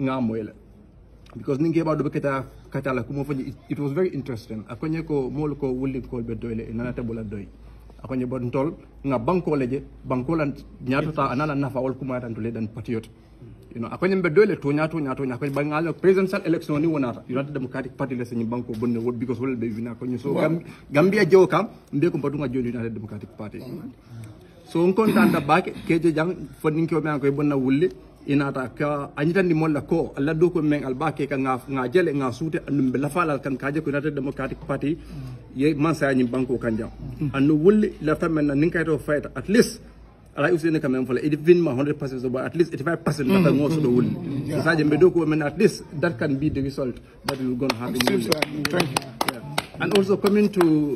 ngamoyle because ninge ba do keta katala ko mo fanyi it was very interesting akonye ko mol ko wulli ko be doyle e nanata doy akonye bon tol nga banko leje banko lan nyaato ta anala nafa wal kuma tan dan patriot you know akonye be doyle to nyaato nyaato nyaato ba ngal presidential election ni wonata united democratic party le seni banko bonne wot because wol be vina ko so gambia jew kam mbe ko patunga joni united democratic party so on kontanta baake keje jang fonninkewo men koye bonna wulle inata ka añitandi molla ko allah do ko men al baake ka nga nga jele nga suute andum be lafalal kan kaje ko united democratic party ye mansayañi banko kanjam anno wulle larta men na nin kayto fayta at least ala usene quand même fala it vinma 100% so at least 85% mm. kata ngo so do wulli so mm. sadje be do ko men at least that can be the result that will going happen thank you and also coming to